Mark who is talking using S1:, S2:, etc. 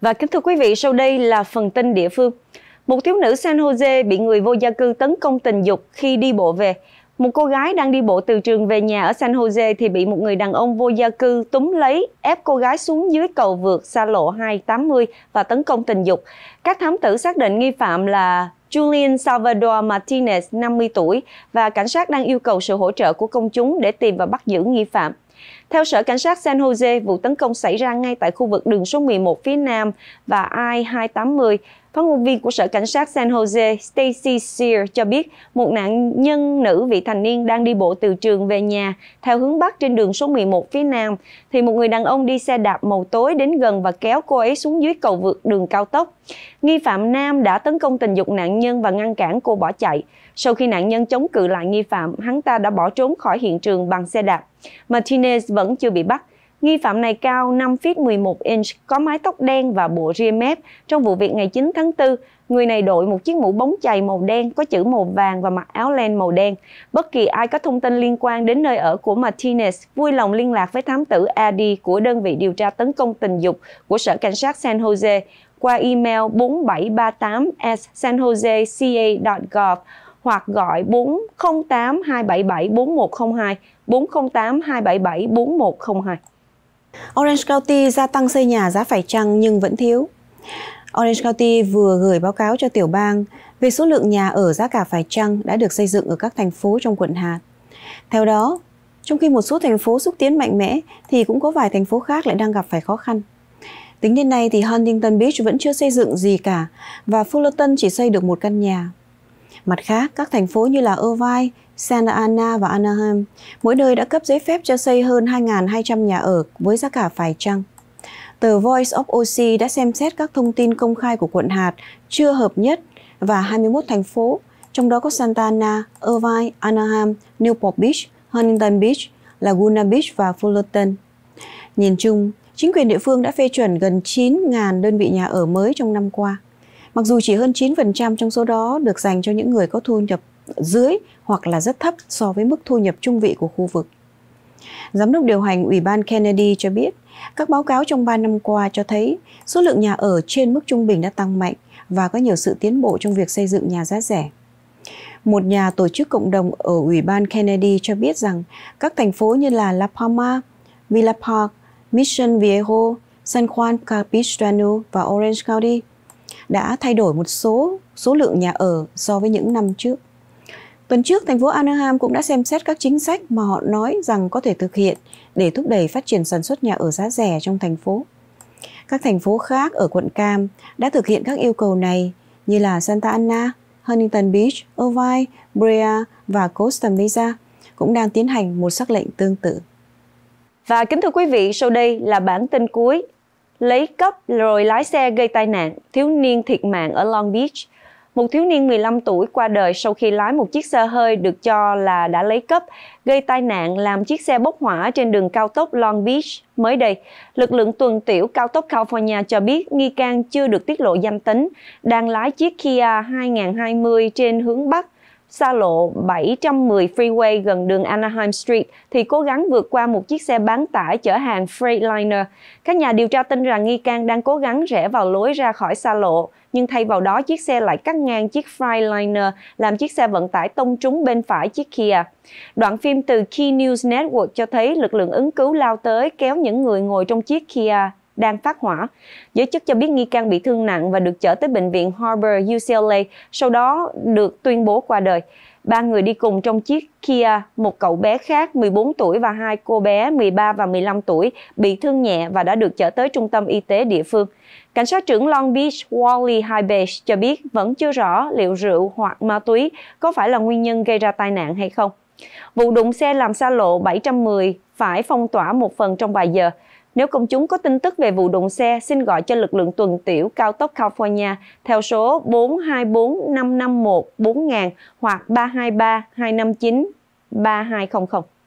S1: Và kính thưa quý vị, sau đây là phần tin địa phương. Một thiếu nữ San Jose bị người vô gia cư tấn công tình dục khi đi bộ về. Một cô gái đang đi bộ từ trường về nhà ở San Jose thì bị một người đàn ông vô gia cư túm lấy, ép cô gái xuống dưới cầu vượt xa lộ 280 và tấn công tình dục. Các thám tử xác định nghi phạm là Julian Salvador Martinez, 50 tuổi, và cảnh sát đang yêu cầu sự hỗ trợ của công chúng để tìm và bắt giữ nghi phạm. Theo Sở Cảnh sát San Jose, vụ tấn công xảy ra ngay tại khu vực đường số 11 phía Nam và I-280. Phát ngôn viên của Sở Cảnh sát San Jose, Stacy Sear cho biết một nạn nhân nữ vị thành niên đang đi bộ từ trường về nhà theo hướng Bắc trên đường số 11 phía Nam, thì một người đàn ông đi xe đạp màu tối đến gần và kéo cô ấy xuống dưới cầu vượt đường cao tốc. Nghi phạm nam đã tấn công tình dục nạn nhân và ngăn cản cô bỏ chạy. Sau khi nạn nhân chống cự lại nghi phạm, hắn ta đã bỏ trốn khỏi hiện trường bằng xe đạp. Martinez vẫn chưa bị bắt. Nghi phạm này cao 5 feet 11 inch, có mái tóc đen và bộ ria mép. Trong vụ việc ngày 9 tháng 4, người này đội một chiếc mũ bóng chày màu đen có chữ màu vàng và mặc áo len màu đen. Bất kỳ ai có thông tin liên quan đến nơi ở của Martinez vui lòng liên lạc với thám tử Adi của đơn vị điều tra tấn công tình dục của Sở Cảnh sát San Jose qua email 4738 at sanjosecA.gov hoặc gọi 408 277 4102, 408 277 4102. Orange County
S2: gia tăng xây nhà giá phải chăng nhưng vẫn thiếu. Orange County vừa gửi báo cáo cho tiểu bang về số lượng nhà ở giá cả phải chăng đã được xây dựng ở các thành phố trong quận hạt. Theo đó, trong khi một số thành phố xúc tiến mạnh mẽ thì cũng có vài thành phố khác lại đang gặp phải khó khăn. Tính đến nay thì Huntington Beach vẫn chưa xây dựng gì cả và Fullerton chỉ xây được một căn nhà. Mặt khác, các thành phố như là Irvine, Santa Ana và Anaheim, mỗi nơi đã cấp giấy phép cho xây hơn 2.200 nhà ở với giá cả phải chăng. Tờ Voice of OC đã xem xét các thông tin công khai của quận hạt chưa hợp nhất và 21 thành phố, trong đó có Santa Ana, Irvine, Anaheim, Newport Beach, Huntington Beach, Laguna Beach và Fullerton. Nhìn chung, chính quyền địa phương đã phê chuẩn gần 9.000 đơn vị nhà ở mới trong năm qua. Mặc dù chỉ hơn 9% trong số đó được dành cho những người có thu nhập dưới hoặc là rất thấp so với mức thu nhập trung vị của khu vực. Giám đốc điều hành Ủy ban Kennedy cho biết, các báo cáo trong 3 năm qua cho thấy số lượng nhà ở trên mức trung bình đã tăng mạnh và có nhiều sự tiến bộ trong việc xây dựng nhà giá rẻ. Một nhà tổ chức cộng đồng ở Ủy ban Kennedy cho biết rằng các thành phố như là La Palma, Villa Park, Mission Viejo, San Juan Capistrano và Orange County đã thay đổi một số số lượng nhà ở so với những năm trước. Tuần trước, thành phố Anaheim cũng đã xem xét các chính sách mà họ nói rằng có thể thực hiện để thúc đẩy phát triển sản xuất nhà ở giá rẻ trong thành phố. Các thành phố khác ở quận Cam đã thực hiện các yêu cầu này như là Santa Ana, Huntington Beach, Irvine, Brea và Costa Mesa cũng đang tiến hành một sắc lệnh tương tự.
S1: Và kính thưa quý vị, sau đây là bản tin cuối lấy cấp rồi lái xe gây tai nạn, thiếu niên thiệt mạng ở Long Beach. Một thiếu niên 15 tuổi qua đời sau khi lái một chiếc xe hơi được cho là đã lấy cấp, gây tai nạn làm chiếc xe bốc hỏa trên đường cao tốc Long Beach. Mới đây, lực lượng tuần tiểu cao tốc California cho biết nghi can chưa được tiết lộ danh tính, đang lái chiếc Kia 2020 trên hướng Bắc xa lộ 710 Freeway gần đường Anaheim Street thì cố gắng vượt qua một chiếc xe bán tải chở hàng Freightliner. Các nhà điều tra tin rằng nghi can đang cố gắng rẽ vào lối ra khỏi xa lộ, nhưng thay vào đó chiếc xe lại cắt ngang chiếc Freightliner làm chiếc xe vận tải tông trúng bên phải chiếc Kia. Đoạn phim từ Key News Network cho thấy lực lượng ứng cứu lao tới kéo những người ngồi trong chiếc Kia đang phát hỏa. Giới chức cho biết nghi can bị thương nặng và được chở tới bệnh viện Harbor UCLA, sau đó được tuyên bố qua đời. Ba người đi cùng trong chiếc Kia, một cậu bé khác 14 tuổi và hai cô bé 13 và 15 tuổi bị thương nhẹ và đã được chở tới trung tâm y tế địa phương. Cảnh sát trưởng Long Beach Wally Highbase cho biết vẫn chưa rõ liệu rượu hoặc ma túy có phải là nguyên nhân gây ra tai nạn hay không. Vụ đụng xe làm xa lộ 710 phải phong tỏa một phần trong vài giờ. Nếu công chúng có tin tức về vụ đụng xe, xin gọi cho lực lượng tuần tiểu cao tốc California theo số 424 551 4000 hoặc 323 259 3200.